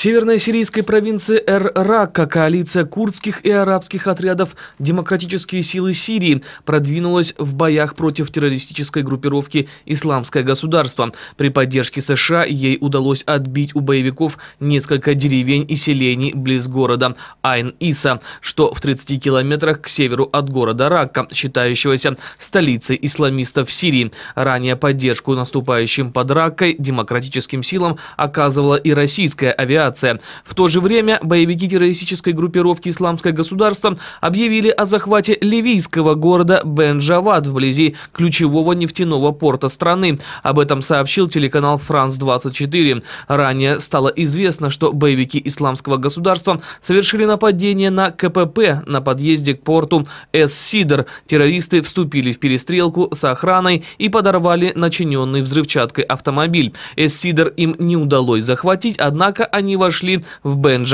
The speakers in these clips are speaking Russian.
северной сирийской провинции Эр-Рака коалиция курдских и арабских отрядов «Демократические силы Сирии» продвинулась в боях против террористической группировки «Исламское государство». При поддержке США ей удалось отбить у боевиков несколько деревень и селений близ города Айн-Иса, что в 30 километрах к северу от города Рака, считающегося столицей исламистов Сирии. Ранее поддержку наступающим под Раккой демократическим силам оказывала и российская авиация операция. В то же время боевики террористической группировки «Исламское государство» объявили о захвате ливийского города Бен-Джавад вблизи ключевого нефтяного порта страны. Об этом сообщил телеканал «Франс-24». Ранее стало известно, что боевики «Исламского государства» совершили нападение на КПП на подъезде к порту Эс-Сидр. Террористы вступили в перестрелку с охраной и подорвали начиненный взрывчаткой автомобиль. Эс-Сидр им не удалось захватить, однако они вошли в бен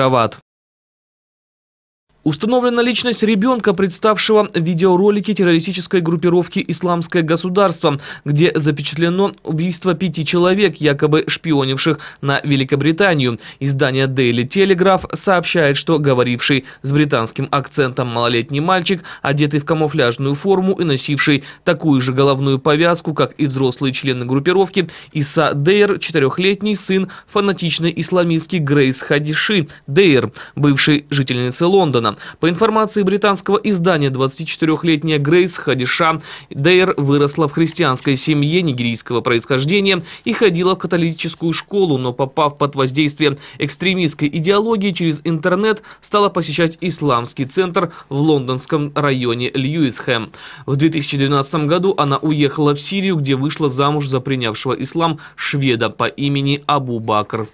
Установлена личность ребенка, представшего видеоролике террористической группировки «Исламское государство», где запечатлено убийство пяти человек, якобы шпионивших на Великобританию. Издание Daily Telegraph сообщает, что говоривший с британским акцентом малолетний мальчик, одетый в камуфляжную форму и носивший такую же головную повязку, как и взрослые члены группировки, Иса Дейр, четырехлетний сын фанатичной исламистки Грейс Хадиши Дейр, бывшей жительницы Лондона. По информации британского издания, 24-летняя Грейс Хадиша Дейр выросла в христианской семье нигерийского происхождения и ходила в католическую школу, но попав под воздействие экстремистской идеологии через интернет, стала посещать исламский центр в лондонском районе Льюисхэм. В 2012 году она уехала в Сирию, где вышла замуж за принявшего ислам шведа по имени Абу Бакр.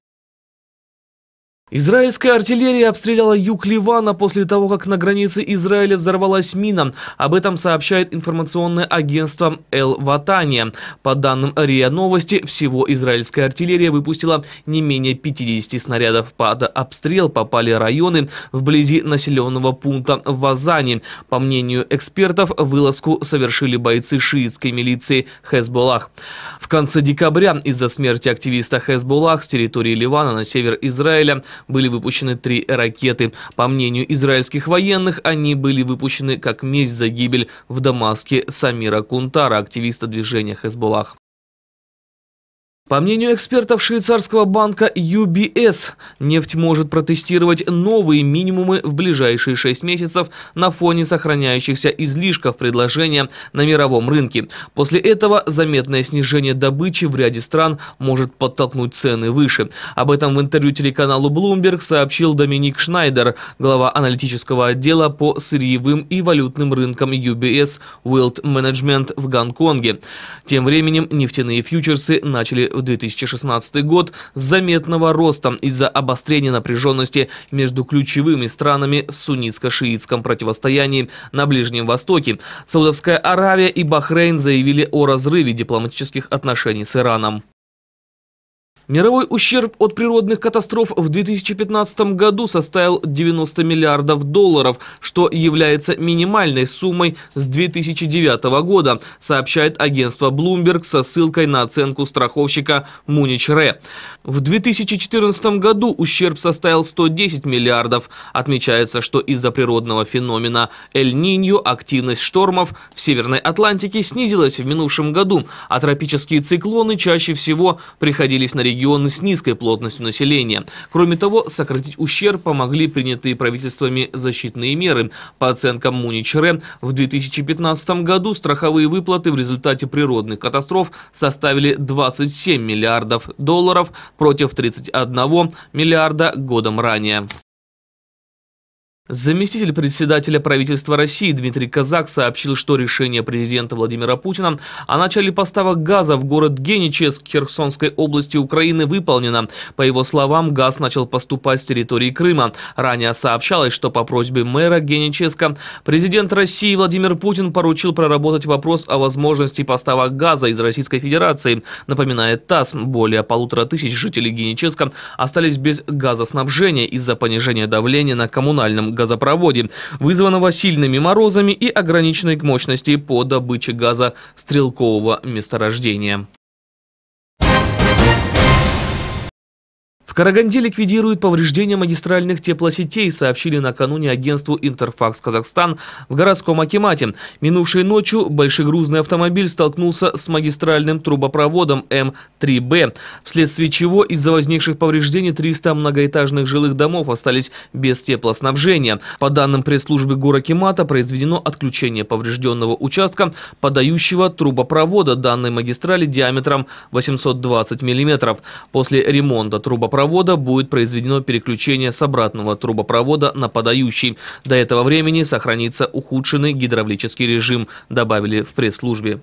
Израильская артиллерия обстреляла юг Ливана после того, как на границе Израиля взорвалась мина. Об этом сообщает информационное агентство «Эл Ватания». По данным РИА Новости, всего израильская артиллерия выпустила не менее 50 снарядов. Под обстрел попали районы вблизи населенного пункта Вазани. По мнению экспертов, вылазку совершили бойцы шиитской милиции Хезболлах. В конце декабря из-за смерти активиста Хезболлах с территории Ливана на север Израиля – были выпущены три ракеты. По мнению израильских военных, они были выпущены как месть за гибель в Дамаске Самира Кунтара, активиста движения «Хезболлах». По мнению экспертов швейцарского банка UBS, нефть может протестировать новые минимумы в ближайшие 6 месяцев на фоне сохраняющихся излишков предложения на мировом рынке. После этого заметное снижение добычи в ряде стран может подтолкнуть цены выше. Об этом в интервью телеканалу Bloomberg сообщил Доминик Шнайдер, глава аналитического отдела по сырьевым и валютным рынкам UBS World Management в Гонконге. Тем временем нефтяные фьючерсы начали 2016 год заметного роста из-за обострения напряженности между ключевыми странами в суннитско-шиитском противостоянии на Ближнем Востоке. Саудовская Аравия и Бахрейн заявили о разрыве дипломатических отношений с Ираном. Мировой ущерб от природных катастроф в 2015 году составил 90 миллиардов долларов, что является минимальной суммой с 2009 года, сообщает агентство Bloomberg со ссылкой на оценку страховщика Munich Re. В 2014 году ущерб составил 110 миллиардов. Отмечается, что из-за природного феномена Эль-Ниньо активность штормов в Северной Атлантике снизилась в минувшем году, а тропические циклоны чаще всего приходились на регион регионы с низкой плотностью населения. Кроме того, сократить ущерб помогли принятые правительствами защитные меры. По оценкам МУНИЧР, в 2015 году страховые выплаты в результате природных катастроф составили 27 миллиардов долларов против 31 миллиарда годом ранее. Заместитель председателя правительства России Дмитрий Казак сообщил, что решение президента Владимира Путина о начале поставок газа в город Геническ Херсонской области Украины выполнено. По его словам, газ начал поступать с территории Крыма. Ранее сообщалось, что по просьбе мэра Геническа президент России Владимир Путин поручил проработать вопрос о возможности поставок газа из Российской Федерации. Напоминает ТАСС, более полутора тысяч жителей Геническа остались без газоснабжения из-за понижения давления на коммунальном газу газопроводе, вызванного сильными морозами и ограниченной мощности по добыче газа стрелкового месторождения. В Караганде ликвидируют повреждения магистральных теплосетей, сообщили накануне агентству «Интерфакс Казахстан» в городском Акимате. Минувшей ночью большегрузный автомобиль столкнулся с магистральным трубопроводом М3Б, вследствие чего из-за возникших повреждений 300 многоэтажных жилых домов остались без теплоснабжения. По данным пресс-службы Горакимата, произведено отключение поврежденного участка, подающего трубопровода данной магистрали диаметром 820 мм. После ремонта трубопровода трубопровода будет произведено переключение с обратного трубопровода на подающий. До этого времени сохранится ухудшенный гидравлический режим, добавили в пресс-службе.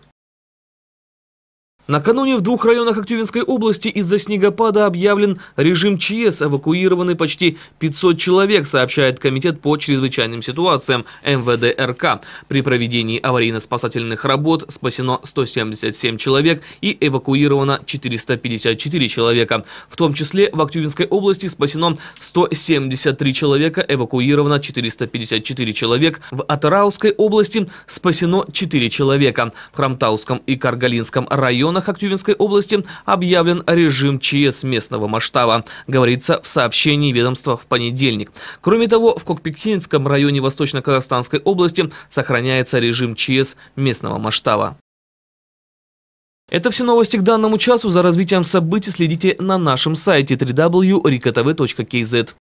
Накануне в двух районах Актюбинской области из-за снегопада объявлен режим ЧС, эвакуированы почти 500 человек, сообщает Комитет по чрезвычайным ситуациям МВД РК. При проведении аварийно-спасательных работ спасено 177 человек и эвакуировано 454 человека. В том числе в Актюбинской области спасено 173 человека, эвакуировано 454 человек. В Атарауской области спасено 4 человека. В Храмтауском и Каргалинском районах районах Актюбинской области объявлен режим ЧС местного масштаба, говорится в сообщении ведомства в понедельник. Кроме того, в Кокпектинском районе Восточно-Казахстанской области сохраняется режим ЧС местного масштаба. Это все новости к данному часу. За развитием событий следите на нашем сайте www.rikatv.kz.